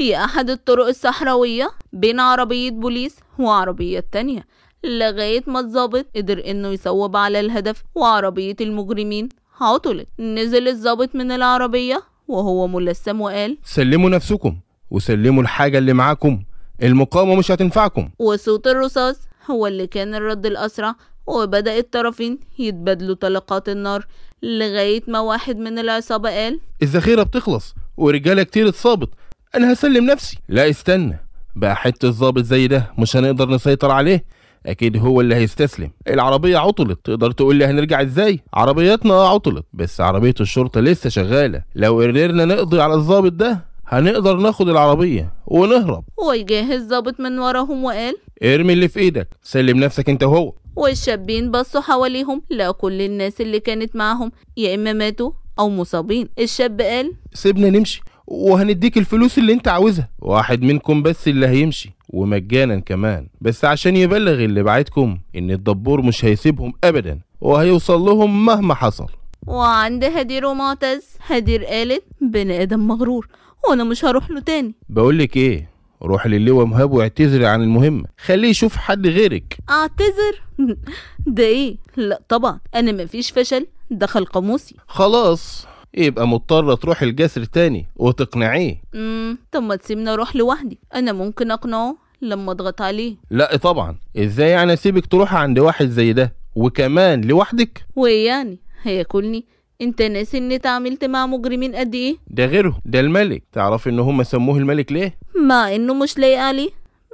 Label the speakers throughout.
Speaker 1: في أحد الطرق الصحراوية بين عربية بوليس وعربية تانية لغاية ما الظابط قدر إنه يصوب على الهدف وعربية المجرمين عطلت نزل الظابط من العربية وهو ملثم وقال
Speaker 2: سلموا نفسكم وسلموا الحاجة اللي معاكم المقاومة مش هتنفعكم
Speaker 1: وصوت الرصاص هو اللي كان الرد الأسرع وبدأ الطرفين يتبادلوا طلقات النار لغاية ما واحد من العصابة قال
Speaker 2: الذخيرة بتخلص ورجالة كتير اتصابت انا هسلم نفسي لا استنى بقى حته ظابط زي ده مش هنقدر نسيطر عليه اكيد هو اللي هيستسلم العربيه عطلت تقدر تقول لي هنرجع ازاي عربيتنا عطلت بس عربيه الشرطه لسه شغاله لو قدرنا نقضي على الظابط ده هنقدر ناخد العربيه ونهرب
Speaker 1: ويجهز الظابط من وراهم وقال
Speaker 2: ارمي اللي في ايدك سلم نفسك انت وهو
Speaker 1: والشابين بصوا حواليهم لقوا كل الناس اللي كانت معاهم يا اما ماتوا او
Speaker 2: مصابين الشاب قال سيبنا نمشي وهنديك الفلوس اللي انت عاوزها واحد منكم بس اللي هيمشي ومجانا كمان بس عشان يبلغ اللي بعتكم ان الدبور مش هيسيبهم ابدا وهيوصل لهم مهما حصل
Speaker 1: وعند هدير ومعتز هدير قالت بني ادم مغرور وانا مش هروح له تاني
Speaker 2: بقولك ايه روح للواء مهاب واعتذري عن المهمة خليه يشوف حد غيرك
Speaker 1: اعتذر ده ايه لا طبعا انا مفيش فشل دخل قاموسي
Speaker 2: خلاص يبقى مضطرة تروح الجسر تاني وتقنعيه
Speaker 1: امم طب ما تسيبني اروح لوحدي انا ممكن اقنعه لما اضغط عليه
Speaker 2: لا طبعا ازاي يعني اسيبك تروح عند واحد زي ده وكمان لوحدك
Speaker 1: وايه يعني هياكلني انت ناسي ان اتعاملت مع مجرمين قد ايه
Speaker 2: ده غيره ده الملك تعرف ان هم سموه الملك ليه
Speaker 1: مع انه مش لايق عليه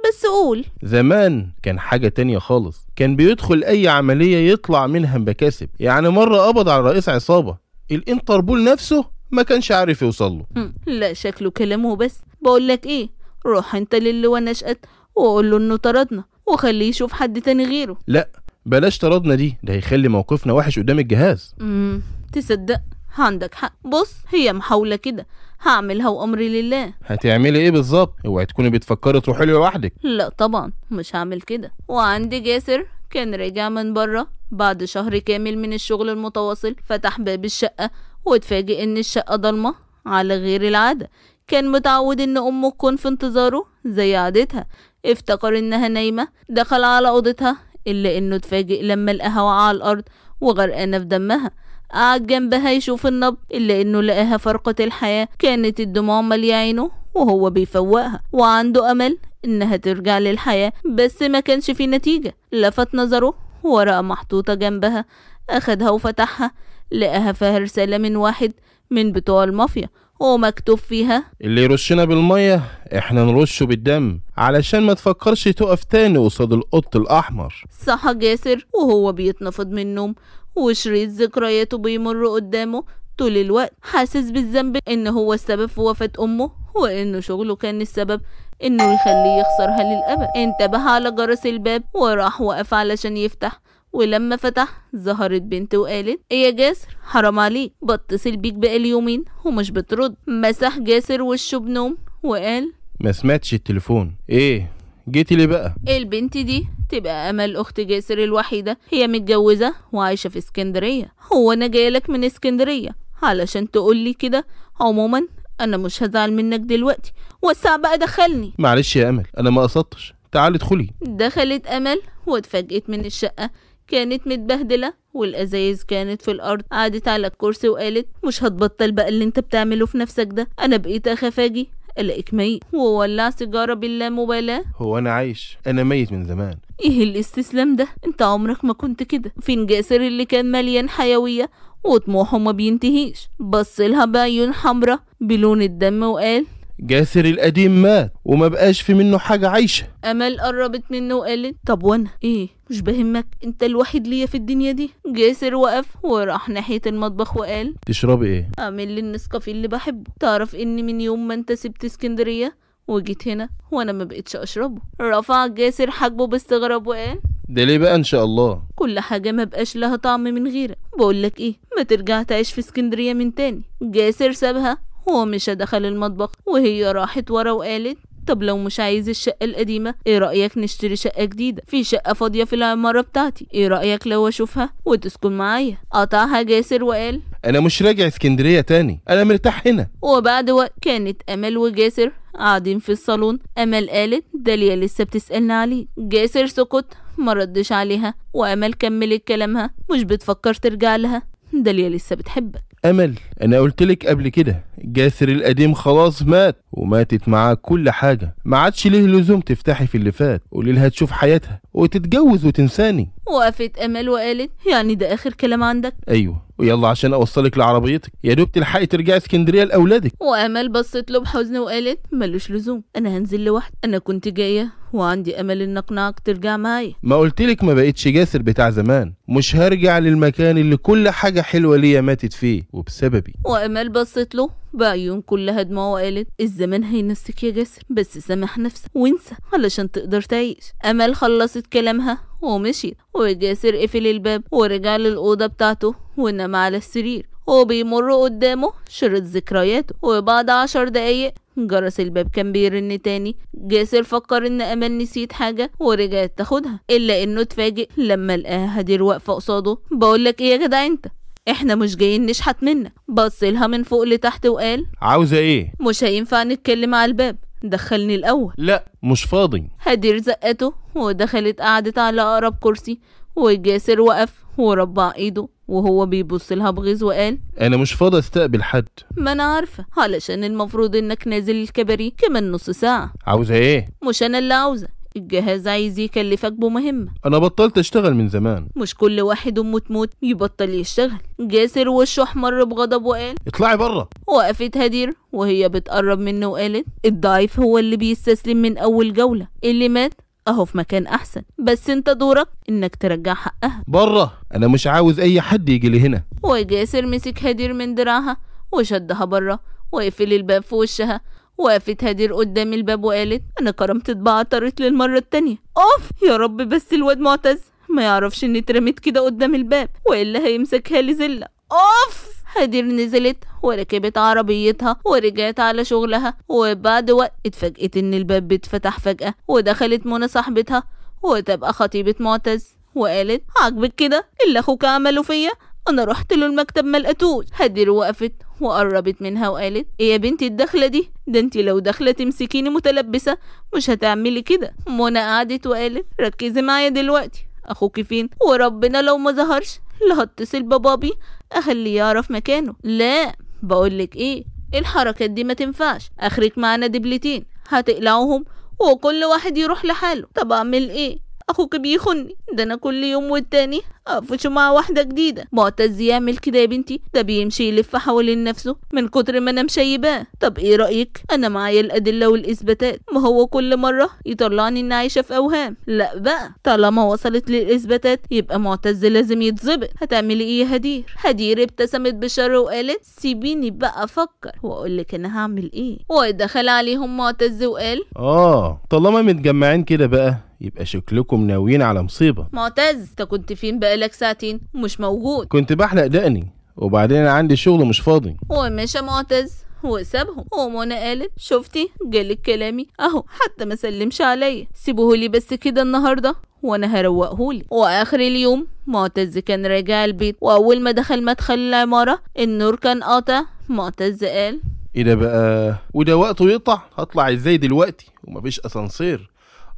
Speaker 1: بس قول
Speaker 2: زمان كان حاجة تانية خالص كان بيدخل أي عملية يطلع منها بكاسب يعني مرة قبض على رئيس عصابة الانتربول نفسه ما كانش عارف يوصل
Speaker 1: له لا شكله كلامه بس بقول لك ايه روح انت للي ونشأت وقول له انه طردنا وخليه يشوف حد تاني غيره
Speaker 2: لا بلاش طردنا دي ده هيخلي موقفنا وحش قدام الجهاز
Speaker 1: امم تصدق عندك حق بص هي محاولة كده هعملها وأمري لله
Speaker 2: هتعملي إيه بالظبط؟ اوعي تكوني بتفكري تروحي لوحدك
Speaker 1: لا طبعا مش هعمل كده وعندي جاسر كان راجع من بره بعد شهر كامل من الشغل المتواصل فتح باب الشقة واتفاجئ إن الشقة ضلمة على غير العادة كان متعود إن أمه تكون في انتظاره زي عادتها افتكر إنها نايمة دخل على أوضتها إلا إنه اتفاجئ لما لقاها وقع على الأرض وغرقانة في دمها قعد جنبها يشوف النبض إلا إنه لقاها فرقة الحياة كانت الدموع مالية عينه وهو بيفوقها وعنده أمل إنها ترجع للحياة بس ما كانش في نتيجة لفت نظره ورقة محطوطة جنبها أخدها وفتحها لقاها فيها رسالة من واحد من بتوع المافيا ومكتوب فيها
Speaker 2: اللي يرشنا بالمية احنا نرشه بالدم علشان ما تفكرش تقف تاني قصاد القط الأحمر
Speaker 1: صحى جاسر وهو بيتنفض من النوم وشريط ذكرياته بيمر قدامه طول الوقت حاسس بالذنب إن هو السبب في وفاة أمه وإن شغله كان السبب إنه يخليه يخسرها للابد انتبه على جرس الباب وراح وقف علشان يفتح ولما فتح ظهرت بنت وقالت ايه يا جاسر حرام عليك بتصل بيك بقالي يومين ومش بترد مسح جاسر وشه بنوم وقال
Speaker 2: ما سمعتش التليفون ايه جيتي ليه بقى
Speaker 1: البنت دي تبقى امل اخت جاسر الوحيده هي متجوزه وعايشه في اسكندريه هو انا جايلك من اسكندريه علشان تقولي كده عموما انا مش هزعل منك دلوقتي وسع بقى دخلني
Speaker 2: معلش يا امل انا ما قصدتش تعالي ادخلي
Speaker 1: دخلت امل واتفاجئت من الشقه كانت متبهدله والازايز كانت في الارض قعدت على الكرسي وقالت مش هتبطل بقى اللي انت بتعمله في نفسك ده انا بقيت اخاف اجي الاقيك ميت وولع سيجاره باللا مبالاه
Speaker 2: هو انا عايش انا ميت من زمان
Speaker 1: ايه الاستسلام ده انت عمرك ما كنت كده فين جاسر اللي كان مليان حيويه وطموحه ما بينتهيش بص لها بعيون حمرة بلون الدم وقال
Speaker 2: جاسر القديم مات وما بقاش في منه حاجة عايشة
Speaker 1: أمل قربت منه وقالت طب وأنا إيه مش بهمك أنت الوحيد ليا في الدنيا دي جاسر وقف وراح ناحية المطبخ وقال
Speaker 2: تشربي إيه
Speaker 1: أعمل لي النسكافيه اللي بحبه تعرف إن من يوم ما أنت سبت اسكندرية وجيت هنا وأنا ما بقتش أشربه رفع جاسر حاجبه باستغراب وقال
Speaker 2: ده ليه بقى ان شاء الله
Speaker 1: كل حاجه ما بقاش لها طعم من غيرك بقول لك ايه ما ترجع تعيش في اسكندريه من تاني جاسر سابها ومشى دخل المطبخ وهي راحت ورا وقالت طب لو مش عايز الشقة القديمة ايه رأيك نشتري شقة جديدة في شقة فاضية في العمارة بتاعتي ايه رأيك لو اشوفها وتسكن معايا قطعها جاسر وقال
Speaker 2: انا مش راجع اسكندرية تاني انا مرتاح هنا
Speaker 1: وبعد وقت كانت امل وجاسر قاعدين في الصالون امل قالت داليا لسه بتسألنا عليه جاسر سكت ما ردش عليها وامل كملت كلامها مش بتفكر ترجع لها داليا لسه بتحبك
Speaker 2: امل انا قلت لك قبل كده جاسر القديم خلاص مات وماتت معاه كل حاجه ما عادش ليه لزوم تفتحي في اللي فات قولي لها تشوف حياتها وتتجوز وتنساني
Speaker 1: وقفت امل وقالت يعني ده اخر كلام عندك
Speaker 2: ايوه ويلا عشان اوصلك لعربيتك يا دوب تلحقي ترجعي اسكندريه لاولادك
Speaker 1: وامل بصت له بحزن وقالت ملوش لزوم انا هنزل لوحدي انا كنت جايه وعندي امل ان اقنعك ترجع معايا
Speaker 2: ما قلتلك ما بقتش جاسر بتاع زمان مش هرجع للمكان اللي كل حاجه حلوه ليا ماتت فيه وبسببي
Speaker 1: وامل بصت له بعيون كلها دموع وقالت الزمان هينسك يا جسر بس سامح نفسك وانسى علشان تقدر تعيش امل خلصت كلامها ومشيت وجاسر قفل الباب ورجع للأوضة بتاعته ونام على السرير وبيمر قدامه شريط ذكرياته وبعد عشر دقايق جرس الباب كان بيرن تاني جاسر فكر ان امل نسيت حاجه ورجعت تاخدها الا انه اتفاجئ لما لقاها هدير واقفه قصاده بقولك ايه يا جدع انت احنا مش جايين نشحت منك بص لها من فوق لتحت وقال
Speaker 2: عاوزه ايه
Speaker 1: مش هينفع نتكلم على الباب دخلني الاول
Speaker 2: لا مش فاضي
Speaker 1: هدير زقته ودخلت قعدت على اقرب كرسي وجاسر وقف وربع ايده وهو بيبص لها بغيظ وقال
Speaker 2: انا مش فاضي استقبل حد
Speaker 1: ما انا عارفه علشان المفروض انك نازل الكباريه كمان نص ساعه عاوزه ايه مش انا اللي عاوزه الجهاز عايز يكلفك بمهمة
Speaker 2: أنا بطلت أشتغل من زمان
Speaker 1: مش كل واحد أمه تموت يبطل يشتغل جاسر وشه أحمر بغضب وقال
Speaker 2: اطلعي بره
Speaker 1: وقفت هدير وهي بتقرب منه وقالت الضعيف هو اللي بيستسلم من أول جولة اللي مات اهو في مكان احسن بس انت دورك انك ترجع حقها
Speaker 2: بره انا مش عاوز اي حد يجي لي هنا
Speaker 1: وجاسر مسك هدير من دراعها وشدها بره وقفل الباب في وشها وقفت هدير قدام الباب وقالت أنا كرمت طباعة طارت للمرة التانية أوف يا رب بس الواد معتز ما يعرفش إني اترميت كده قدام الباب وإلا هيمسكها لي أوف هدير نزلت وركبت عربيتها ورجعت على شغلها وبعد وقت اتفاجئت ان الباب بيتفتح فجأة ودخلت منى صاحبتها وتبقى خطيبة معتز وقالت عاجبك كده اللي اخوك عمله فيا انا رحت له المكتب ما لقيتوش هدير وقفت وقربت منها وقالت ايه يا بنتي الدخلة دي ده انت لو داخلة تمسكيني متلبسة مش هتعملي كده منى قعدت وقالت ركزي معايا دلوقتي اخوكي فين وربنا لو ما ظهرش لا هتصل ببابي اخليه يعرف مكانه لا بقولك ايه الحركات دي ما تنفعش اخرك معانا دبلتين هتقلعوهم وكل واحد يروح لحاله طب اعمل ايه أخوك بيخني ده أنا كل يوم والتاني أقفش مع واحدة جديدة معتز يعمل كده يا بنتي ده بيمشي يلف حوالين نفسه من كتر ما أنا مشيباه طب إيه رأيك أنا معايا الأدلة والإثباتات ما هو كل مرة يطلعني إن عايشة في أوهام لا بقى طالما وصلت للإثباتات يبقى معتز لازم يتظبط هتعملي إيه يا هدير هدير ابتسمت بشر وقالت سيبيني بقى أفكر وأقول لك أنا هعمل إيه ودخل عليهم معتز وقال
Speaker 2: آه طالما متجمعين كده بقى يبقى شكلكم ناويين على مصيبه
Speaker 1: معتز انت كنت فين بقالك ساعتين مش موجود
Speaker 2: كنت بحلق دقني وبعدين عندي شغل مش فاضي
Speaker 1: ومشى معتز وسابهم ومنى قالت شفتي جالك كلامي اهو حتى ما سلمش عليا سيبهولي بس كده النهارده وانا هروقهولي واخر اليوم معتز كان راجع البيت واول ما دخل مدخل العماره النور كان قاطع معتز قال
Speaker 2: ايه ده بقى وده وقته يقطع هطلع ازاي دلوقتي ومفيش اسانسير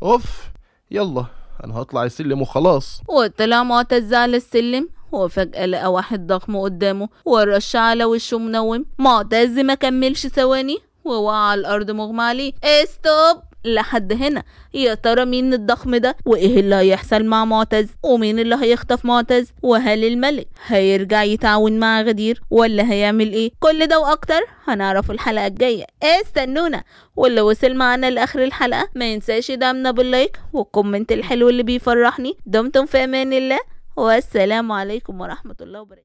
Speaker 2: اوف يلا انا هطلع السلم وخلاص
Speaker 1: وطلع معتز على السلم وفجأة لقى واحد ضخم قدامه ورش على وشه منوم معتز ما كملش ثواني ووقع على الأرض مغمى عليه استوب لحد هنا يا ترى مين الضخم ده وايه اللي هيحصل مع معتز ومين اللي هيخطف معتز وهل الملك هيرجع يتعاون مع غدير ولا هيعمل ايه كل ده واكتر هنعرفه الحلقه الجايه استنونا واللي وصل معانا لاخر الحلقه ما ينساش يدعمنا باللايك والكومنت الحلو اللي بيفرحني دمتم في امان الله والسلام عليكم ورحمه الله وبركاته